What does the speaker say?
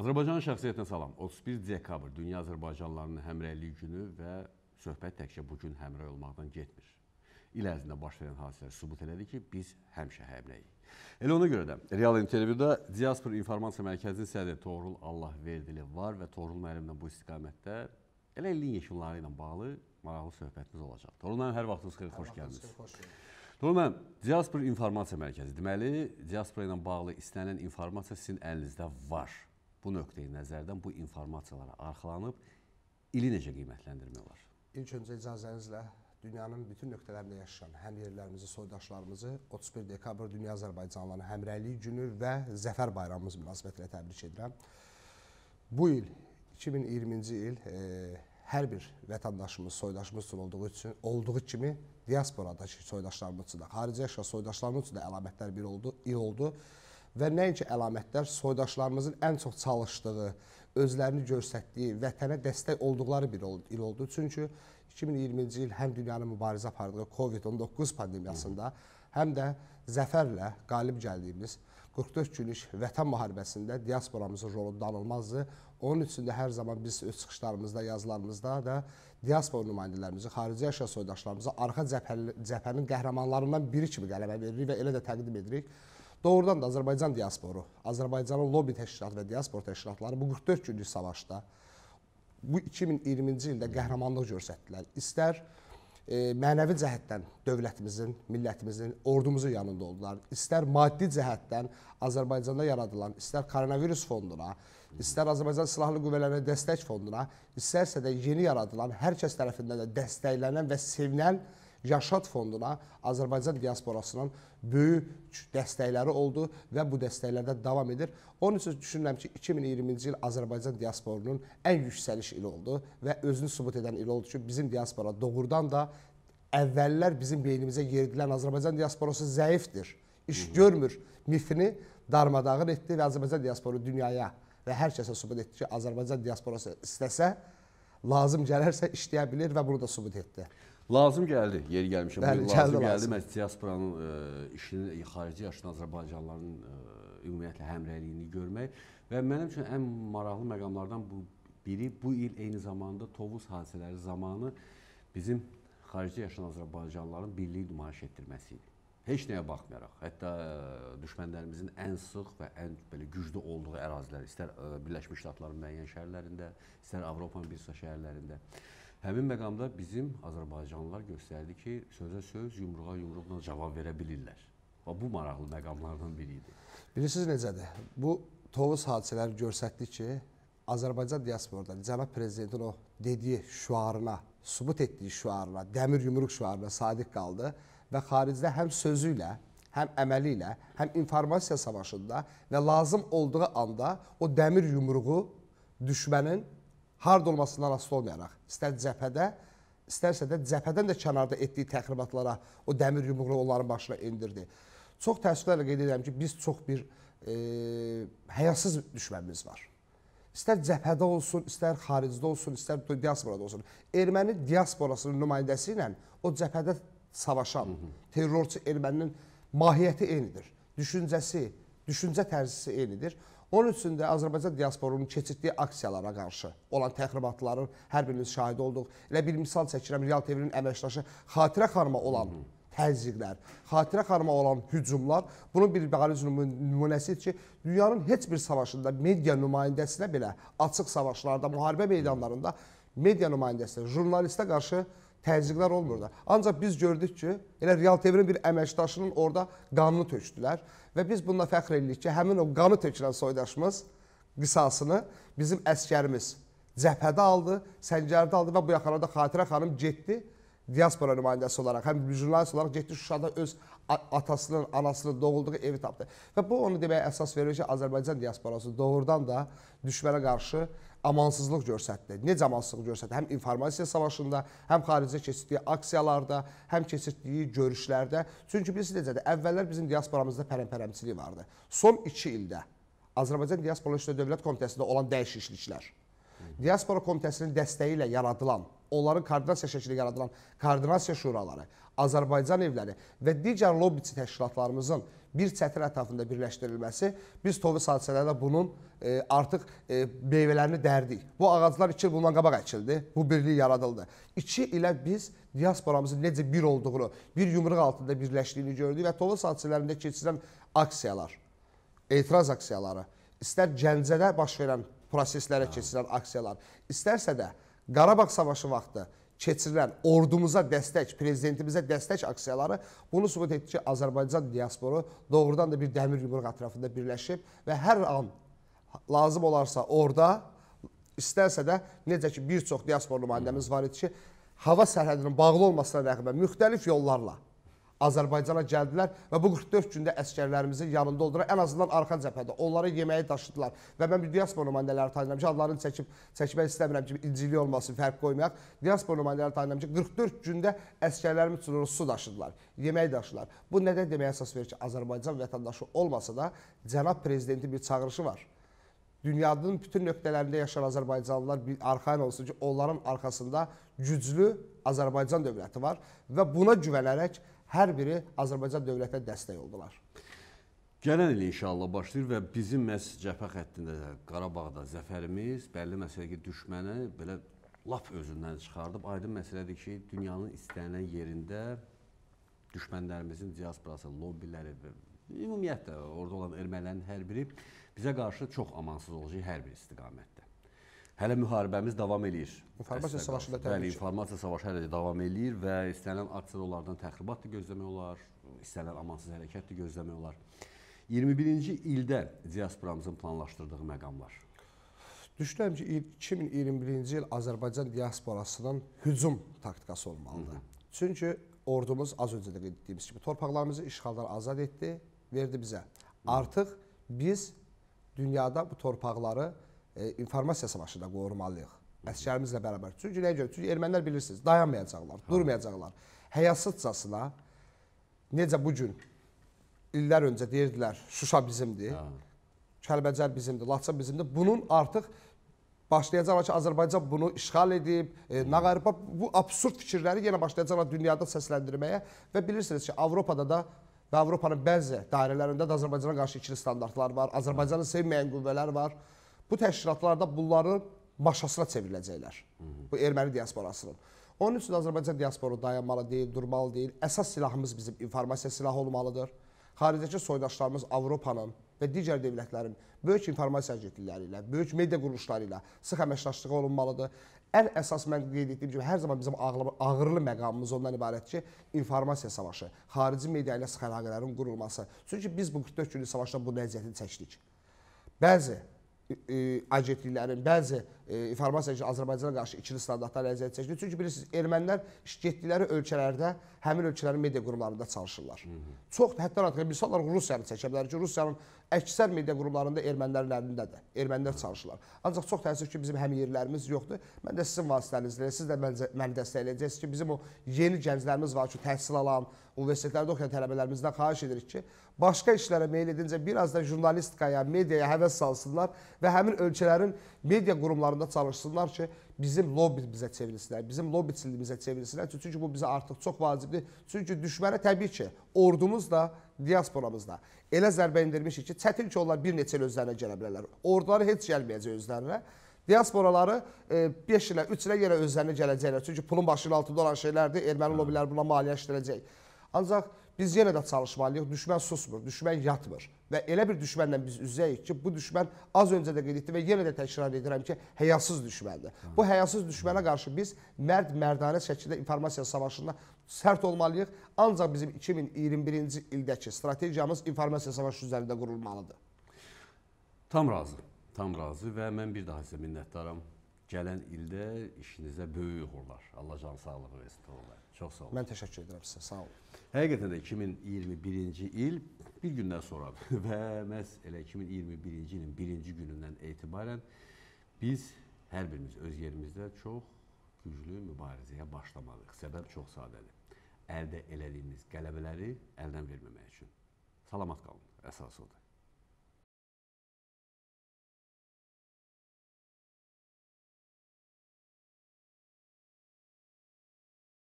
Azərbaycan şəxsiyyətinə salam. 31 dekabr Dünya Azərbaycanlarının həmrəyliyi günü və söhbət təkcə bu gün həmrəy olmaqdan getmir. İl ərzində baş verən hadisələr sübut elədi ki, biz həmişə həmrəyik. Elə ona görə də real intervyuda Diaspor İnformasiya Mərkəzinin sədri Toğrul Allahverdili var və Toğrul müəllimlə bu istiqamətdə elə ilin yekunları ilə bağlı maraqlı söhbətimiz olacaq. Toğrul müəllim hər vaxtınız xeyir, xoş gəlmisiniz. Xoş gəlmisiniz. Doğrudan, Diaspor İnformasiya Mərkəzi deməli, diaspora ilə bağlı istənilən informasiya sizin əlinizdə var bu nöqteyi nəzərdən bu informasiyalara arxalanıb ili necə qiymətləndirmək olar? İlk öncə icazənizlə dünyanın bütün nöqtələrində yaşayan həmyerlilərimizi, soydaşlarımızı 31 dekabr Dünya Azərbaycanlılarının Həmrəyliyi günü və Zəfər bayramımız münasibətilə təbrik edirəm. Bu il 2020-ci il e, hər bir vətəndaşımız, soydaşımız üçün olduğu üçün olduğu kimi diasporadakı soydaşlarımız üçün də, xarici yaşayan soydaşlarımız üçün də əlamətlər bir oldu, il oldu. E, və nəinki əlamətlər, soydaşlarımızın ən çox çalışdığı, özlərini göstərdiyi, vətənə dəstək olduqları bir il oldu. Çünki 2020-ci il həm dünyanın mübarizə apardığı COVID-19 pandemiyasında, həm də zəfərlə qalib gəldiyimiz 44 günlük vətən müharibəsində diasporamızın rolu danılmazdır. Onun üçün də hər zaman biz öz çıxışlarımızda, yazılarımızda da diaspor nümayəndələrimizi, xarici yaşa soydaşlarımızı arxa cəbhənin qəhrəmanlarından biri kimi qələbə veririk və elə də təqdim edirik. Doğrudan da Azərbaycan diasporu, Azərbaycanın lobby təşkilatı və diaspor təşkilatları bu 44 günlük savaşda bu 2020-ci ildə qəhrəmanlıq göstərdilər. İstər e, mənəvi cəhətdən dövlətimizin, millətimizin, ordumuzun yanında oldular. İstər maddi cəhətdən Azərbaycanda yaradılan, istər koronavirus fonduna, istər Azərbaycan Silahlı Qüvvələrinə dəstək fonduna, istərsə də yeni yaradılan hər kəs tərəfindən də dəstəklənən və sevinən Yaşad fonduna Azərbaycan diasporasının böyük dəstəkləri oldu və bu dəstəklərdə davam edir. Onun üçün düşünürəm ki, 2020-ci il Azərbaycan diasporunun ən yüksəliş ili oldu və özünü sübut edən il oldu ki, bizim diaspora doğrudan da əvvəllər bizim beynimizə yeridilən Azərbaycan diasporası zəifdir, iş görmür mifini darmadağın etdi və Azərbaycan diasporu dünyaya və hər kəsə sübut etdi ki, Azərbaycan diasporası istəsə, lazım gələrsə işləyə bilir və bunu da sübut etdi. Lazım gəldi, yeri gəlmişəm. Bəli, lazım gəldi, lazım. Məhz diasporanın ə, e, işini, e, xarici yaşlı Azərbaycanlıların ə, e, ümumiyyətlə həmrəyliyini görmək və mənim üçün ən maraqlı məqamlardan bu biri bu il eyni zamanda Tovuz hadisələri zamanı bizim xaricdə yaşayan Azərbaycanlıların birliyi nümayiş etdirməsi idi. Heç nəyə baxmayaraq, hətta düşmənlərimizin ən sıx və ən belə güclü olduğu ərazilər, istər Birləşmiş Ştatların müəyyən şəhərlərində, istər Avropanın bir sıra şəhərlərində Həmin məqamda bizim azərbaycanlılar göstərdi ki, sözə söz, yumruğa yumruqla cavab verə bilirlər. Və bu maraqlı məqamlardan biri idi. Bilirsiniz necədir? Bu Tovuz hadisələri göstərdi ki, Azərbaycan diasporda cənab prezidentin o dediyi şüarına, sübut etdiyi şüarına, dəmir yumruq şüarına sadiq qaldı və xaricdə həm sözü ilə, həm əməli ilə, həm informasiya savaşında və lazım olduğu anda o dəmir yumruğu düşmənin harda olmasından asılı olmayaraq, istər cəbhədə, istərsə də cəbhədən də kənarda etdiyi təxribatlara o dəmir yumruğunu onların başına endirdi. Çox təəssüflərlə qeyd edirəm ki, biz çox bir e, həyasız düşmənimiz var. İstər cəbhədə olsun, istər xaricdə olsun, istər diasporada olsun. Erməni diasporasının nümayəndəsi ilə o cəbhədə savaşan terrorçu erməninin mahiyyəti eynidir. Düşüncəsi, düşüncə tərzisi eynidir. Onun üçün də Azərbaycan diasporunun keçirdiyi aksiyalara qarşı olan təxribatların hər birimiz şahid olduq. Elə bir misal çəkirəm, Real TV-nin əməkdaşı Xatirə xanıma olan təzyiqlər, Xatirə xanıma olan hücumlar bunun bir bariz nümunəsidir ki, dünyanın heç bir savaşında media nümayəndəsinə belə açıq savaşlarda, müharibə meydanlarında media nümayəndəsinə, jurnalistə qarşı təzyiqlər olmurdu. Ancaq biz gördük ki, elə Real TV-nin bir əməkdaşının orada qanını tökdülər və biz bununla fəxr edirik ki, həmin o qanı tökülən soydaşımız qisasını bizim əskərimiz cəbhədə aldı, səngərdə aldı və bu yaxınlarda Xatirə xanım getdi diaspora nümayəndəsi olaraq, həm jurnalist olaraq getdi Şuşada öz atasının, anasının doğulduğu evi tapdı. Və bu onu deməyə əsas verir ki, Azərbaycan diasporası doğrudan da düşmənə qarşı amansızlıq göstərdi. Necə amansızlıq göstərdi? Həm informasiya savaşında, həm xaricə keçirdiyi aksiyalarda, həm keçirdiyi görüşlərdə. Çünki bilirsiniz necədir? Əvvəllər bizim diasporamızda pərəmpərəmçilik vardı. Son 2 ildə Azərbaycan Diaspora Dövlət Komitəsində olan dəyişikliklər, Diaspora Komitəsinin dəstəyi ilə yaradılan onların koordinasiya şəkili yaradılan koordinasiya şuraları, Azərbaycan evləri və digər lobbiçi təşkilatlarımızın bir çətir ətrafında birləşdirilməsi, biz Tovis hadisələrdə bunun e, artıq e, meyvələrini dərdik. Bu ağaclar iki il bundan qabaq əkildi, bu birlik yaradıldı. İki ilə biz diasporamızın necə bir olduğunu, bir yumruq altında birləşdiyini gördük və Tovis hadisələrində keçirilən aksiyalar, etiraz aksiyaları, istər Gəncədə baş verən proseslərə keçirilən aksiyalar, istərsə də Qarabağ savaşı vaxtı keçirilən ordumuza dəstək, prezidentimizə dəstək aksiyaları bunu sübut etdi ki, Azərbaycan diasporu doğrudan da bir dəmir yumruq ətrafında birləşib və hər an lazım olarsa orada, istərsə də necə ki, bir çox diaspor nümayəndəmiz var idi ki, hava sərhədinin bağlı olmasına rəğmən müxtəlif yollarla Azərbaycana gəldilər və bu 44 gündə əskərlərimizin yanında oldular. Ən azından arxa cəbhədə onlara yeməyi daşıdılar. Və mən bir diaspora nümayəndələri tanıyıram ki, adlarını çəkib çəkmək istəmirəm ki, incili olmasın, fərq qoymayaq. Diaspora nümayəndələri tanıyıram ki, 44 gündə əskərlərimiz üçün su daşıdılar, yemək daşıdılar. Bu nədən deməyə əsas verir ki, Azərbaycan vətəndaşı olmasa da cənab prezidentin bir çağırışı var dünyanın bütün nöqtələrində yaşayan Azərbaycanlılar bir arxain olsun ki, onların arxasında güclü Azərbaycan dövləti var və buna güvənərək hər biri Azərbaycan dövlətinə dəstək oldular. Gələn il inşallah başlayır və bizim məhz cəbhə xəttində də Qarabağda zəfərimiz bəlli məsələ ki, düşməni belə lap özündən çıxardıb aydın məsələdir ki, dünyanın istənilən yerində düşmənlərimizin diasporası, lobbiləri və ümumiyyətlə orada olan ermənilərin hər biri bizə qarşı çox amansız olacaq hər bir istiqamətdə. Hələ müharibəmiz davam eləyir. Informasiya savaşı da təbii ki. Bəli, informasiya savaşı hələ də davam eləyir və istənilən aksiyalardan təxribat da gözləmək olar, istənilən amansız hərəkət də gözləmək olar. 21-ci ildə diasporamızın planlaşdırdığı məqamlar. Düşünürəm ki, 2021-ci il Azərbaycan diasporasının hücum taktikası olmalıdır. Hı -hı. Çünki ordumuz az öncə də qeyd etdiyimiz kimi torpaqlarımızı işğaldan azad etdi, verdi bizə. Artıq biz dünyada bu torpaqları E, informasiya savaşı da qorumalıyıq. Əsgərimizlə bərabər. Çünki nəyə görə? Çünki ermənilər bilirsiniz, dayanmayacaqlar, ha. Hə. durmayacaqlar. Həyasızcasına necə bu gün illər öncə deyirdilər, Şuşa bizimdir. Ha. Hə. Kəlbəcər bizimdir, Laçın bizimdir. Bunun artıq başlayacaqlar ki, Azərbaycan bunu işğal edib, e, Nağarpa bu absurd fikirləri yenə başlayacaqlar dünyada səsləndirməyə və bilirsiniz ki, Avropada da və Avropanın bəzi dairələrində də Azərbaycana qarşı ikili standartlar var, Azərbaycanı sevməyən qüvvələr var bu təşkilatlarda bunların maşasına çevriləcəklər. Bu erməni diasporasının. Onun üçün Azərbaycan diasporu dayanmalı deyil, durmalı deyil. Əsas silahımız bizim informasiya silahı olmalıdır. Xaricdəki soydaşlarımız Avropanın və digər dövlətlərin böyük informasiya agentlikləri ilə, böyük media quruluşları ilə sıx əməkdaşlığı olunmalıdır. Ən əsas mən qeyd etdiyim kimi hər zaman bizim ağırlı məqamımız ondan ibarət ki, informasiya savaşı, xarici media ilə sıx əlaqələrin qurulması. Çünki biz bu 44 günlük savaşda bu nəziyyətini çəkdik. Bəzi e, ee, acetilerin bəzi E, informasiya ki, Azərbaycana qarşı ikili standartlar əziyyət çəkir. Çünki bilirsiniz, ermənilər getdikləri ölkələrdə həmin ölkələrin media qurumlarında çalışırlar. Hı -hı. Çox hətta artıq misal olaraq Rusiyanı çəkə bilər ki, Rusiyanın əksər media qurumlarında ermənilərin əlindədir. Ermənilər çalışırlar. Ancaq çox təəssüf ki, bizim həmin yerlərimiz yoxdur. Mən də sizin vasitənizlə, siz də məni dəstəkləyəcəksiniz ki, bizim o yeni gənclərimiz var ki, təhsil alan, universitetlərdə oxuyan tələbələrimizdən xahiş edirik ki, başqa işlərə meyl edincə bir az da jurnalistikaya, mediaya həvəs salsınlar və həmin ölkələrin media qurumlarında çalışsınlar ki, bizim lobbimizə çevrilsinlər, bizim lobbiçiliyimizə çevrilsinlər. Çünki bu bizə artıq çox vacibdir. Çünki düşmənə təbii ki, ordumuz da, diasporamız da elə zərbə indirmişik ki, çətin ki, onlar bir neçə il özlərinə gələ bilərlər. Orduları heç gəlməyəcək özlərinə. Diasporaları 5 e, ilə, 3 ilə yerə özlərinə gələcəklər. Çünki pulun başının altında olan şeylərdir. Erməni lobbylər buna maliyyə işləyəcək. Ancaq Biz yenə də çalışmalıyıq. Düşmən susmur, düşmən yatmır. Və elə bir düşmənlə biz üzəyik ki, bu düşmən az öncə də qeyd etdi və yenə də təkrar edirəm ki, həyasız düşməndir. Bu həyasız düşmənə qarşı biz mərd-mərdanə şəkildə informasiya savaşında sərt olmalıyıq. Ancaq bizim 2021-ci ildəki strategiyamız informasiya savaşı üzərində qurulmalıdır. Tam razı, tam razı və mən bir daha sizə minnətdaram gələn ildə işinizə böyük uğurlar. Allah can sağlığı versin Tuğla. Çox sağ olun. Mən təşəkkür edirəm sizə. Sağ olun. Həqiqətən də 2021-ci il bir gündən sonra və məhz elə 2021-ci ilin 1-ci günündən etibarən biz hər birimiz öz yerimizdə çox güclü mübarizəyə başlamalıyıq. Səbəb çox sadədir. Əldə elədiyimiz qələbələri əldən verməmək üçün. Salamat qalın. Əsas odur.